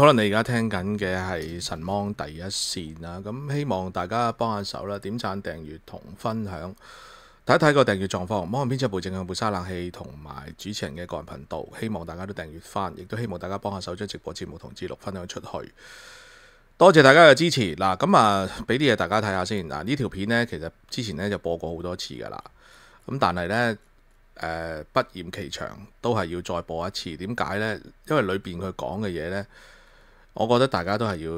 可能你而家聽緊嘅係神芒第一線啦，咁希望大家幫下手啦，點讚、訂閱同分享，睇一睇個訂閱狀況。芒編輯部正向部沙冷氣同埋主持人嘅個人頻道，希望大家都訂閱翻，亦都希望大家幫下手將直播節目同節录分享出去。多謝大家嘅支持嗱，咁啊俾啲嘢大家睇下先嗱，呢條片呢，其實之前呢就播過好多次噶啦，咁但系呢。誒不厭其長都係要再播一次，點解呢？因為裏邊佢講嘅嘢呢，我觉得大家都系要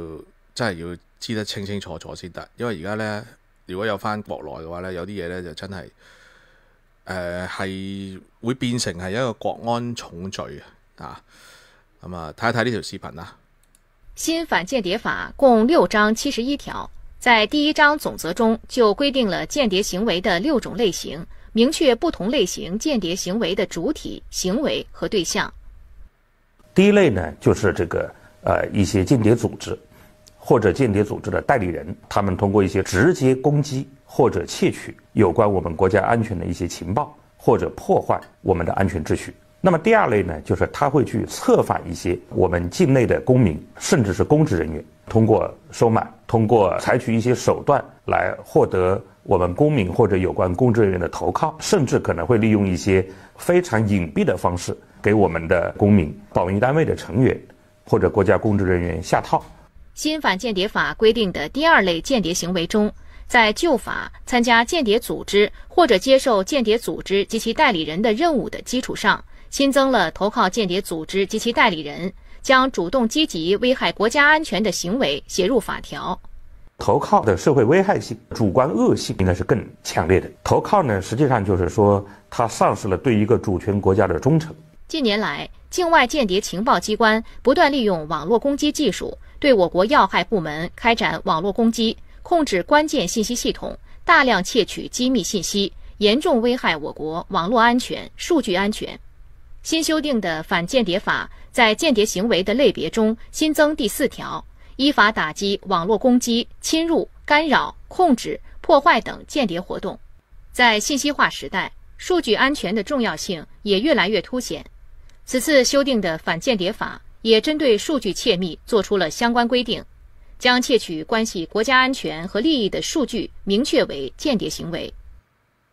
真系要知得清清楚楚先得，因为而家呢，如果有翻国内嘅话呢，有啲嘢呢就真系诶系会变成系一个国安重罪啊！咁啊，睇一睇呢条视频啦。新反间谍法共六章七十一条，在第一章总则中就规定了间谍行为的六种类型，明确不同类型间谍行为的主体、行为和对象。第一类呢，就是这个。呃，一些间谍组织或者间谍组织的代理人，他们通过一些直接攻击或者窃取有关我们国家安全的一些情报，或者破坏我们的安全秩序。那么第二类呢，就是他会去策反一些我们境内的公民，甚至是公职人员，通过收买，通过采取一些手段来获得我们公民或者有关公职人员的投靠，甚至可能会利用一些非常隐蔽的方式给我们的公民、保密单位的成员。或者国家公职人员下套。新反间谍法规定的第二类间谍行为中，在旧法参加间谍组织或者接受间谍组织及其代理人的任务的基础上，新增了投靠间谍组织及其代理人，将主动积极危害国家安全的行为写入法条。投靠的社会危害性、主观恶性应该是更强烈的。投靠呢，实际上就是说他丧失了对一个主权国家的忠诚。近年来，境外间谍情报机关不断利用网络攻击技术对我国要害部门开展网络攻击，控制关键信息系统，大量窃取机密信息，严重危害我国网络安全、数据安全。新修订的《反间谍法》在间谍行为的类别中新增第四条，依法打击网络攻击、侵入、干扰、控制、破坏等间谍活动。在信息化时代，数据安全的重要性也越来越凸显。此次修订的反间谍法也针对数据窃密作出了相关规定，将窃取关系国家安全和利益的数据明确为间谍行为。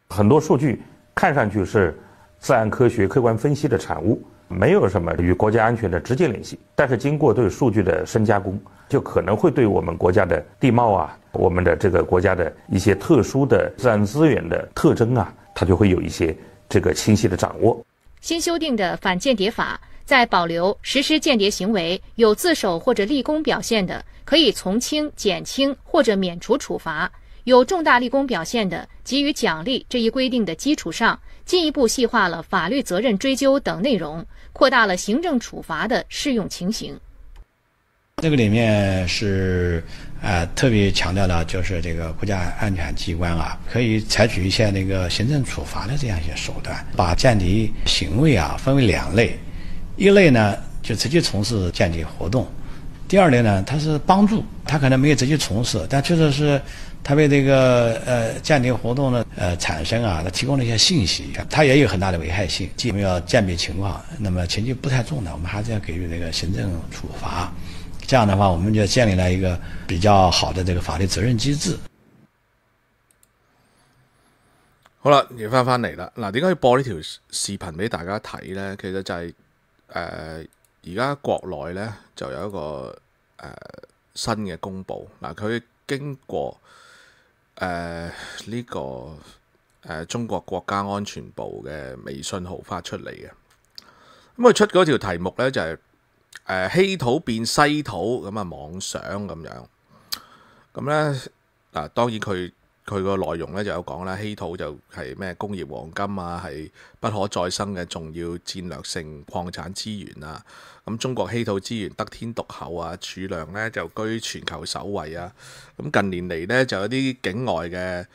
很多数据看上去是自然科学客观分析的产物，没有什么与国家安全的直接联系，但是经过对数据的深加工，就可能会对我们国家的地貌啊，我们的这个国家的一些特殊的自然资源的特征啊，它就会有一些这个清晰的掌握。新修订的反间谍法，在保留实施间谍行为有自首或者立功表现的可以从轻、减轻或者免除处罚，有重大立功表现的给予奖励这一规定的基础上，进一步细化了法律责任追究等内容，扩大了行政处罚的适用情形。这个里面是啊，特别强调了，就是这个国家安全机关啊，可以采取一些那个行政处罚的这样一些手段，把间谍行为啊分为两类，一类呢就直接从事间谍活动，第二类呢他是帮助，他可能没有直接从事，但确实是他为这个呃间谍活动的呃产生啊，他提供了一些信息，他也有很大的危害性。既没要鉴别情况，那么情节不太重的，我们还是要给予那个行政处罚。这样的话，我们就建立了一个比较好的这个法律责任机制。好啦，李翻翻嚟啦。嗱，点解要播呢条视频俾大家睇呢？其实就系诶，而家国内呢，就有一个诶新嘅公布。嗱，佢经过诶呢个诶中国国家安全部嘅微信号发出嚟嘅。咁佢出嗰条题目呢，就系。誒稀土變稀土咁啊，妄想咁樣。咁咧嗱，當然佢佢個內容咧就有講啦，稀土就係咩工業黃金啊，係不可再生嘅重要戰略性礦產資源啊。咁中國稀土資源得天獨厚啊，儲量咧就居全球首位啊。咁近年嚟咧就有啲境外嘅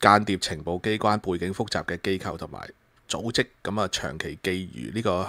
間諜情報機關背景複雜嘅機構同埋組織，咁啊長期寄予呢個。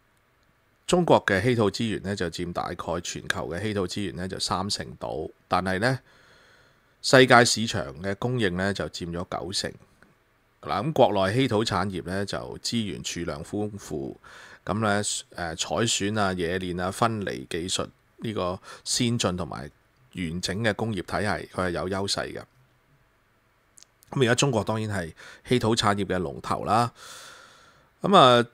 中國嘅稀土資源咧就佔大概全球嘅稀土資源咧就三成到，但系咧世界市場嘅供應咧就佔咗九成嗱。咁國內稀土產業咧就資源儲量豐富，咁咧誒採選啊、冶煉啊、分離技術呢個先進同埋完整嘅工業體系，佢係有優勢嘅。咁而家中國當然係稀土產業嘅龍頭啦。咁啊～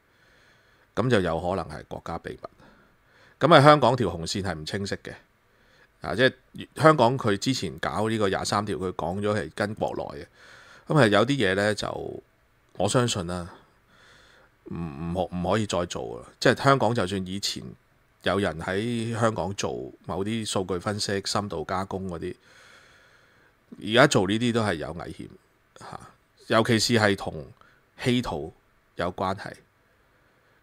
咁就有可能係國家秘密。咁啊，香港條紅線係唔清晰嘅。啊，即係香港佢之前搞呢個廿三條，佢講咗係跟國內嘅。咁係有啲嘢呢，就我相信啦，唔唔可唔可以再做啦。即係香港就算以前有人喺香港做某啲數據分析、深度加工嗰啲，而家做呢啲都係有危險尤其是係同稀土有關係。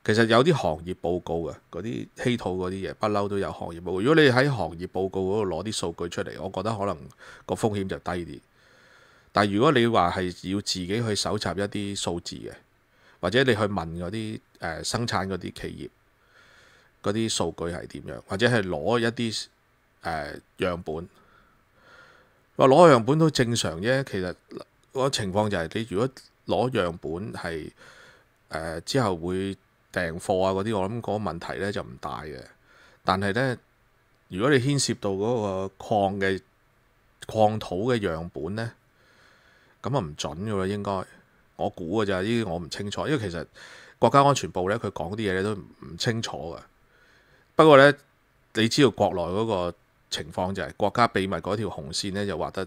其實有啲行業報告嘅嗰啲稀土嗰啲嘢，不嬲都有行業報告。如果你喺行業報告嗰度攞啲數據出嚟，我覺得可能個風險就低啲。但如果你話係要自己去搜集一啲數字嘅，或者你去問嗰啲誒生產嗰啲企業嗰啲數據係點樣，或者係攞一啲誒樣本，話攞樣本都正常啫。其實個情況就係你如果攞樣本係誒之後會。訂貨啊，嗰啲我諗嗰個問題咧就唔大嘅，但系咧如果你牽涉到嗰個礦嘅礦土嘅樣本咧，咁啊唔準嘅啦，應該我估嘅咋？呢啲我唔清楚，因為其實國家安全部咧佢講啲嘢都唔清楚嘅。不過咧，你知道國內嗰個情況就係國家秘密嗰條紅線咧就畫得。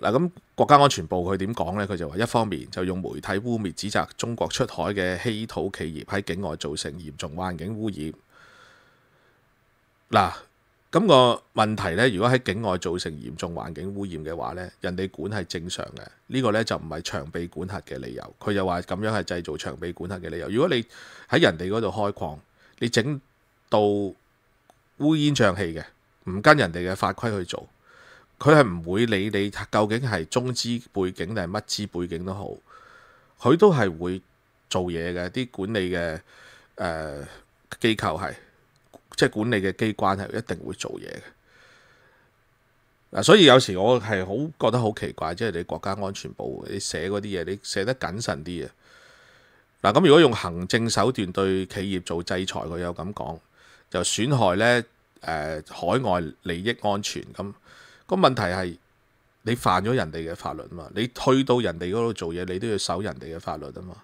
嗱，咁國家安全部佢點講呢？佢就話一方面就用媒體污蔑、指責中國出海嘅稀土企業喺境外造成嚴重環境污染。嗱，咁個問題呢，如果喺境外造成嚴重環境污染嘅話呢，人哋管係正常嘅，呢個呢就唔係長臂管轄嘅理由。佢就話咁樣係製造長臂管轄嘅理由。如果你喺人哋嗰度開礦，你整到烏煙瘴氣嘅，唔跟人哋嘅法規去做。佢係唔會理你究竟係中資背景定係乜資背景都好，佢都係會做嘢嘅。啲管理嘅誒機構係即係管理嘅機關係一定會做嘢嘅嗱。所以有時我係好覺得好奇怪，即係你國家安全部你寫嗰啲嘢，你寫得謹慎啲啊嗱。咁如果用行政手段對企業做制裁，佢又咁講，就損害咧誒海外利益安全咁。个问题系你犯咗人哋嘅法律啊嘛，你去到人哋嗰度做嘢，你都要守人哋嘅法律啊嘛，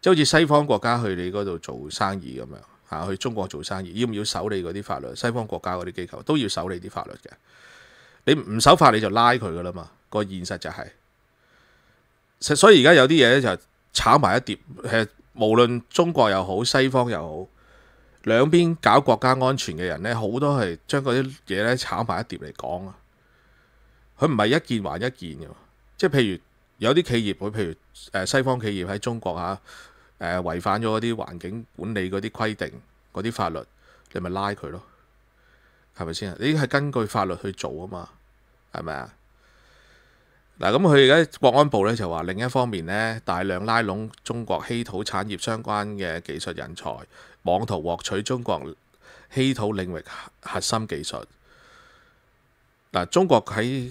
即系好似西方国家去你嗰度做生意咁样，吓去中国做生意，要唔要守你嗰啲法律？西方国家嗰啲机构都要守你啲法律嘅，你唔守法你就拉佢噶啦嘛。个现实就系，所以而家有啲嘢咧就炒埋一碟，其实无论中国又好，西方又好，两边搞国家安全嘅人咧，好多系将嗰啲嘢咧炒埋一碟嚟讲啊。佢唔係一件還一件嘅，即係譬如有啲企業，佢譬如西方企業喺中國嚇誒違反咗嗰啲環境管理嗰啲規定嗰啲法律，你咪拉佢咯，係咪先啊？你係根據法律去做啊嘛，係咪啊？嗱咁佢而家國安部咧就話，另一方面咧大量拉攏中國稀土產業相關嘅技術人才，妄圖獲取中國稀土領域核心技術。嗱，中國喺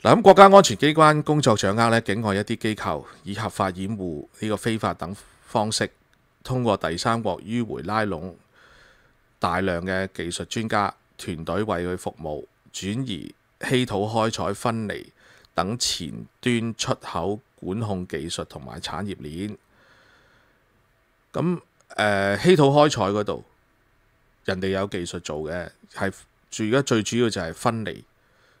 嗱，咁国家安全机关工作掌握咧，境外一啲机构以合法掩护呢个非法等方式，通过第三国迂回拉拢大量嘅技术专家团队为佢服务，转移稀土开采分离等前端出口管控技术同埋产业链。咁诶，稀土开采嗰度人哋有技术做嘅，系而家最主要就系分离。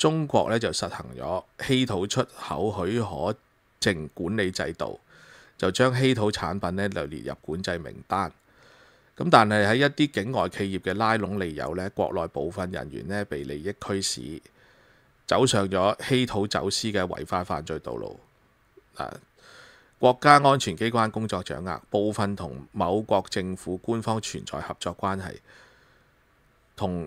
中國咧就實行咗稀土出口許可證管理制度，就將稀土產品咧就列入管制名單。咁但係喺一啲境外企業嘅拉攏利誘咧，國內部分人員咧被利益驅使，走上咗稀土走私嘅違法犯罪道路。嗱，國家安全機關工作掌握部分同某國政府官方存在合作關係，同。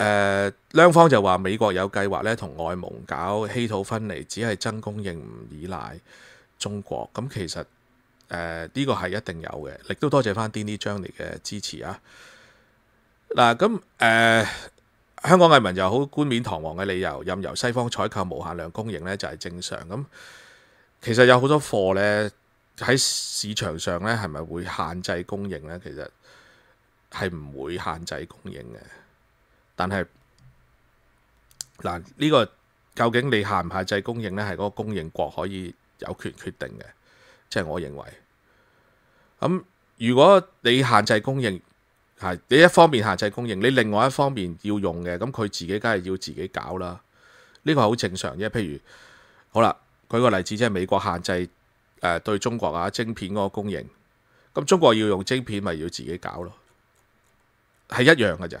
誒兩方就話美國有計劃咧，同外蒙搞稀土分離，只係增供應，唔依賴中國。咁其實誒呢個係一定有嘅。亦都多謝翻 Dini 將嚟嘅支持啊！嗱，咁誒香港藝民又好冠冕堂皇嘅理由，任由西方採購無限量供應咧，就係正常。咁其實有好多貨咧喺市場上咧，係咪會限制供應咧？其實係唔會限制供應嘅。但係嗱，呢個究竟你限唔限制供應呢？係嗰個供應國可以有權決定嘅，即係我認為。咁如果你限制供應係你一方面限制供應，你另外一方面要用嘅，咁佢自己梗係要自己搞啦。呢個好正常，啫。譬如好啦，舉個例子，即係美國限制誒對中國啊晶片嗰個供應，咁中國要用晶片，咪要自己搞咯，係一樣嘅咋。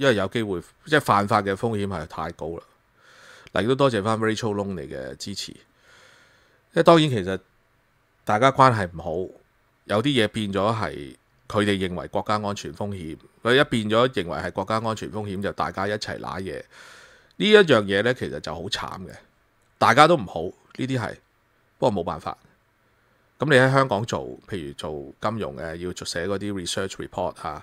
因為有機會，即系犯法嘅風險係太高啦。嗱，亦都多謝翻 r a c h e l l o n g 嚟嘅支持。即係當然其實大家關係唔好，有啲嘢變咗係佢哋認為國家安全風險。佢一變咗認為係國家安全風險，就大家一齊揦嘢。呢一樣嘢呢，其實就好慘嘅，大家都唔好。呢啲係不過冇辦法。咁你喺香港做，譬如做金融嘅，要寫嗰啲 research report 啊。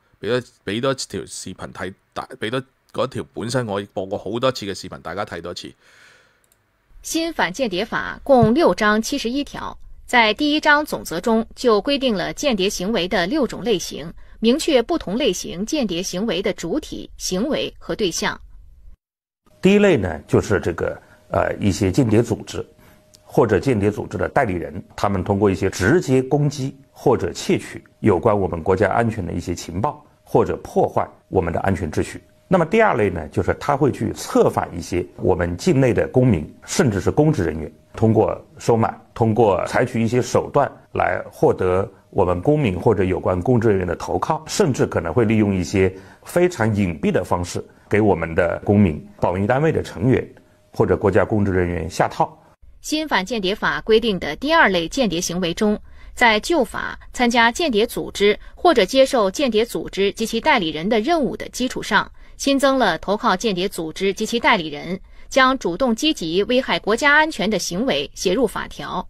俾多俾多条视频睇，大俾多嗰条本身我播过好多次嘅视频，大家睇多次。新反间谍法共六章七十一条，在第一章总则中就规定了间谍行为的六种类型，明确不同类型间谍行为的主体、行为和对象。第一类呢，就是这个，呃一些间谍组织或者间谍组织的代理人，他们通过一些直接攻击或者窃取有关我们国家安全的一些情报。或者破坏我们的安全秩序。那么第二类呢，就是他会去策反一些我们境内的公民，甚至是公职人员，通过收买，通过采取一些手段来获得我们公民或者有关公职人员的投靠，甚至可能会利用一些非常隐蔽的方式，给我们的公民、保密单位的成员或者国家公职人员下套。新反间谍法规定的第二类间谍行为中。在旧法参加间谍组织或者接受间谍组织及其代理人的任务的基础上，新增了投靠间谍组织及其代理人，将主动积极危害国家安全的行为写入法条。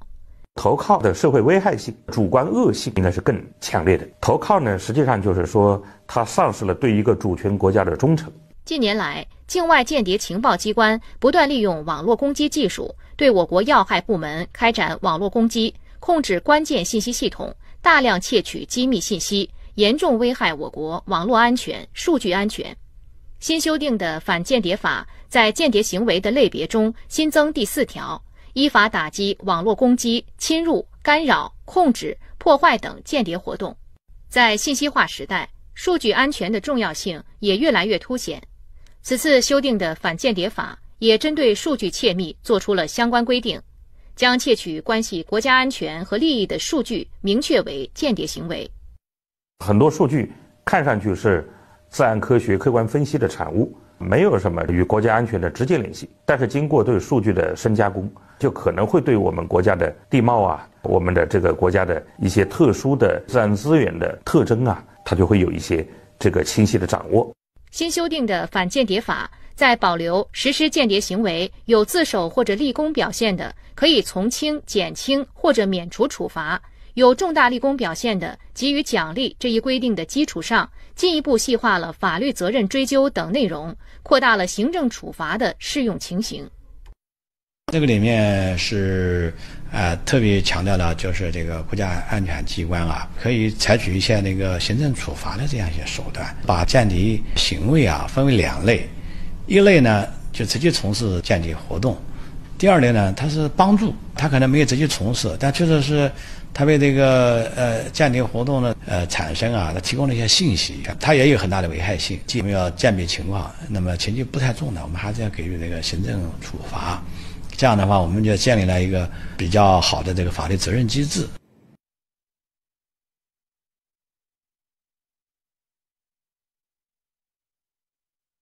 投靠的社会危害性、主观恶性应该是更强烈的。投靠呢，实际上就是说他丧失了对一个主权国家的忠诚。近年来，境外间谍情报机关不断利用网络攻击技术对我国要害部门开展网络攻击。控制关键信息系统，大量窃取机密信息，严重危害我国网络安全、数据安全。新修订的反间谍法在间谍行为的类别中新增第四条，依法打击网络攻击、侵入、干扰、控制、破坏等间谍活动。在信息化时代，数据安全的重要性也越来越凸显。此次修订的反间谍法也针对数据窃密作出了相关规定。将窃取关系国家安全和利益的数据明确为间谍行为。很多数据看上去是自然科学客观分析的产物，没有什么与国家安全的直接联系。但是，经过对数据的深加工，就可能会对我们国家的地貌啊，我们的这个国家的一些特殊的自然资源的特征啊，它就会有一些这个清晰的掌握。新修订的反间谍法。在保留实施间谍行为有自首或者立功表现的可以从轻、减轻或者免除处罚，有重大立功表现的给予奖励这一规定的基础上，进一步细化了法律责任追究等内容，扩大了行政处罚的适用情形。这个里面是，呃，特别强调的就是这个国家安全机关啊，可以采取一些那个行政处罚的这样一些手段，把间谍行为啊分为两类。一类呢，就直接从事间谍活动；第二类呢，他是帮助，他可能没有直接从事，但确实是他为这个呃间谍活动呢呃产生啊，他提供了一些信息，他也有很大的危害性。既没有鉴别情况，那么情节不太重的，我们还是要给予那个行政处罚。这样的话，我们就建立了一个比较好的这个法律责任机制。